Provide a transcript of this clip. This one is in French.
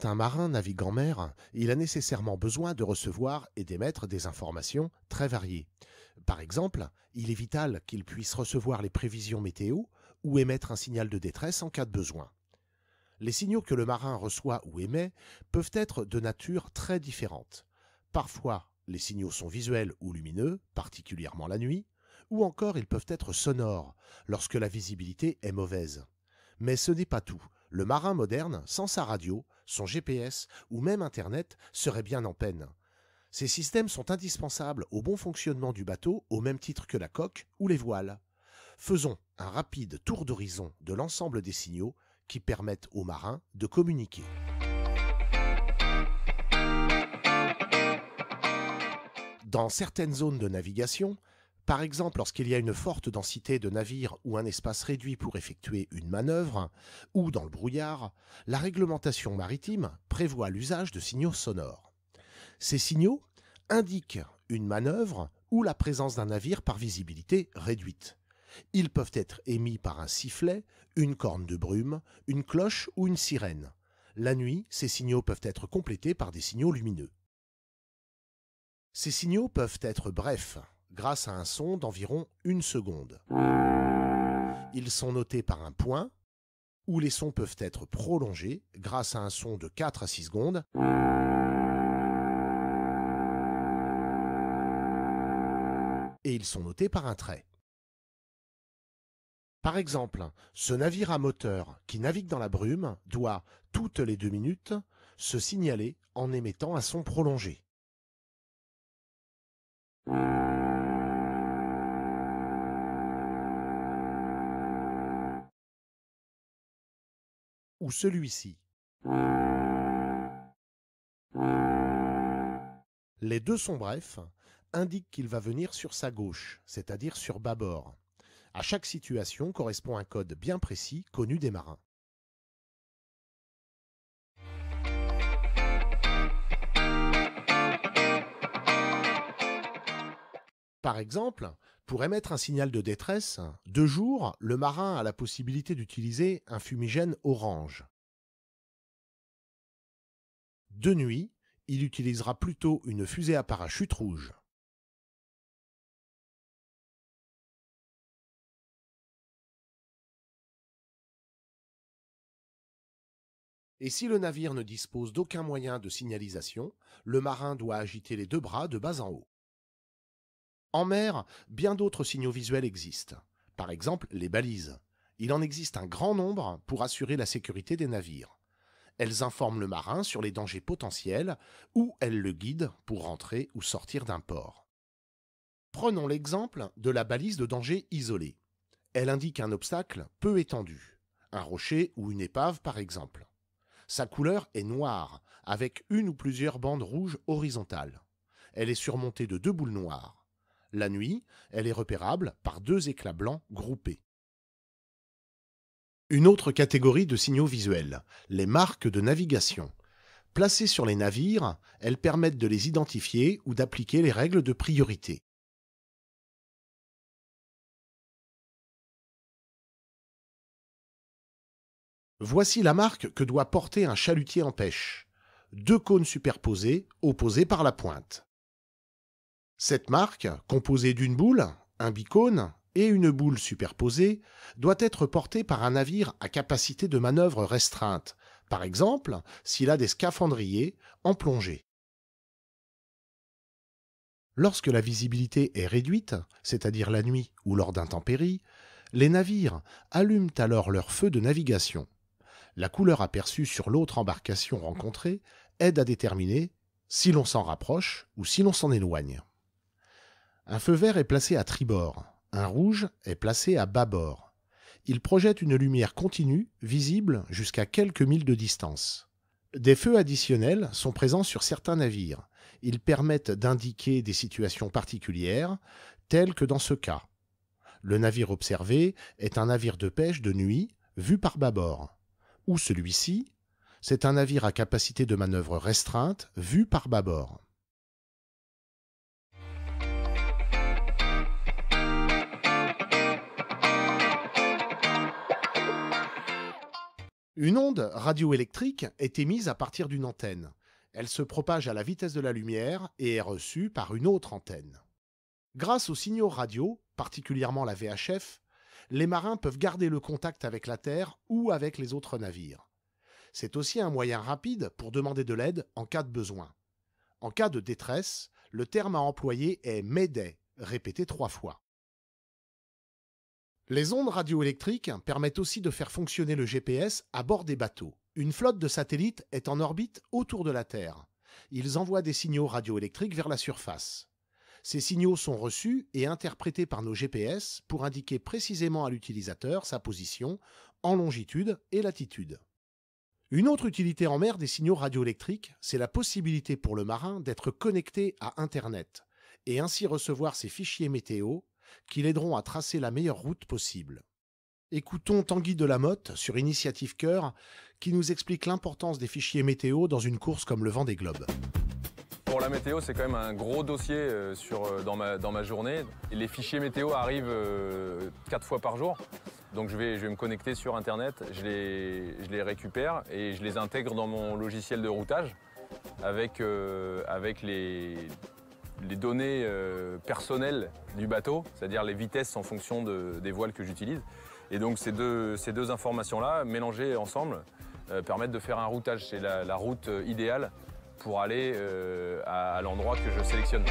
Quand un marin navigue en mer, il a nécessairement besoin de recevoir et d'émettre des informations très variées. Par exemple, il est vital qu'il puisse recevoir les prévisions météo ou émettre un signal de détresse en cas de besoin. Les signaux que le marin reçoit ou émet peuvent être de nature très différente. Parfois, les signaux sont visuels ou lumineux, particulièrement la nuit, ou encore ils peuvent être sonores, lorsque la visibilité est mauvaise. Mais ce n'est pas tout. Le marin moderne, sans sa radio, son GPS ou même Internet serait bien en peine. Ces systèmes sont indispensables au bon fonctionnement du bateau au même titre que la coque ou les voiles. Faisons un rapide tour d'horizon de l'ensemble des signaux qui permettent aux marins de communiquer. Dans certaines zones de navigation, par exemple, lorsqu'il y a une forte densité de navires ou un espace réduit pour effectuer une manœuvre, ou dans le brouillard, la réglementation maritime prévoit l'usage de signaux sonores. Ces signaux indiquent une manœuvre ou la présence d'un navire par visibilité réduite. Ils peuvent être émis par un sifflet, une corne de brume, une cloche ou une sirène. La nuit, ces signaux peuvent être complétés par des signaux lumineux. Ces signaux peuvent être brefs, grâce à un son d'environ une seconde. Ils sont notés par un point, où les sons peuvent être prolongés grâce à un son de 4 à 6 secondes. Et ils sont notés par un trait. Par exemple, ce navire à moteur qui navigue dans la brume doit, toutes les deux minutes, se signaler en émettant un son prolongé. ou celui-ci. Les deux sons brefs indiquent qu'il va venir sur sa gauche, c'est-à-dire sur bâbord. À chaque situation correspond un code bien précis connu des marins. Par exemple, pour émettre un signal de détresse, de jour, le marin a la possibilité d'utiliser un fumigène orange. De nuit, il utilisera plutôt une fusée à parachute rouge. Et si le navire ne dispose d'aucun moyen de signalisation, le marin doit agiter les deux bras de bas en haut. En mer, bien d'autres signaux visuels existent. Par exemple, les balises. Il en existe un grand nombre pour assurer la sécurité des navires. Elles informent le marin sur les dangers potentiels ou elles le guident pour rentrer ou sortir d'un port. Prenons l'exemple de la balise de danger isolée. Elle indique un obstacle peu étendu, un rocher ou une épave par exemple. Sa couleur est noire, avec une ou plusieurs bandes rouges horizontales. Elle est surmontée de deux boules noires. La nuit, elle est repérable par deux éclats blancs groupés. Une autre catégorie de signaux visuels, les marques de navigation. Placées sur les navires, elles permettent de les identifier ou d'appliquer les règles de priorité. Voici la marque que doit porter un chalutier en pêche. Deux cônes superposés, opposés par la pointe. Cette marque, composée d'une boule, un bicône et une boule superposée, doit être portée par un navire à capacité de manœuvre restreinte, par exemple s'il a des scaphandriers en plongée. Lorsque la visibilité est réduite, c'est-à-dire la nuit ou lors d'intempéries, les navires allument alors leur feu de navigation. La couleur aperçue sur l'autre embarcation rencontrée aide à déterminer si l'on s'en rapproche ou si l'on s'en éloigne. Un feu vert est placé à tribord, un rouge est placé à bâbord. Il projette une lumière continue, visible jusqu'à quelques milles de distance. Des feux additionnels sont présents sur certains navires. Ils permettent d'indiquer des situations particulières, telles que dans ce cas. Le navire observé est un navire de pêche de nuit, vu par bâbord. Ou celui-ci, c'est un navire à capacité de manœuvre restreinte, vu par bâbord. Une onde radioélectrique est émise à partir d'une antenne. Elle se propage à la vitesse de la lumière et est reçue par une autre antenne. Grâce aux signaux radio, particulièrement la VHF, les marins peuvent garder le contact avec la Terre ou avec les autres navires. C'est aussi un moyen rapide pour demander de l'aide en cas de besoin. En cas de détresse, le terme à employer est Mayday, répété trois fois. Les ondes radioélectriques permettent aussi de faire fonctionner le GPS à bord des bateaux. Une flotte de satellites est en orbite autour de la Terre. Ils envoient des signaux radioélectriques vers la surface. Ces signaux sont reçus et interprétés par nos GPS pour indiquer précisément à l'utilisateur sa position en longitude et latitude. Une autre utilité en mer des signaux radioélectriques, c'est la possibilité pour le marin d'être connecté à Internet et ainsi recevoir ses fichiers météo, qui l'aideront à tracer la meilleure route possible. Écoutons Tanguy Delamotte, sur Initiative Cœur, qui nous explique l'importance des fichiers météo dans une course comme le vent des globes. Pour la météo, c'est quand même un gros dossier euh, euh, dans, ma, journée. Les fichiers météo arrivent euh, quatre fois par jour. Donc je vais, me connecter sur Internet, je les, récupère et je les intègre dans mon logiciel de routage avec les, les données euh, personnelles du bateau, c'est-à-dire les vitesses en fonction des voiles que j'utilise. Et donc ces deux, informations-là, mélangées ensemble, euh, permettent de faire un routage. C'est la, route euh, idéale pour aller à l'endroit que je sélectionne.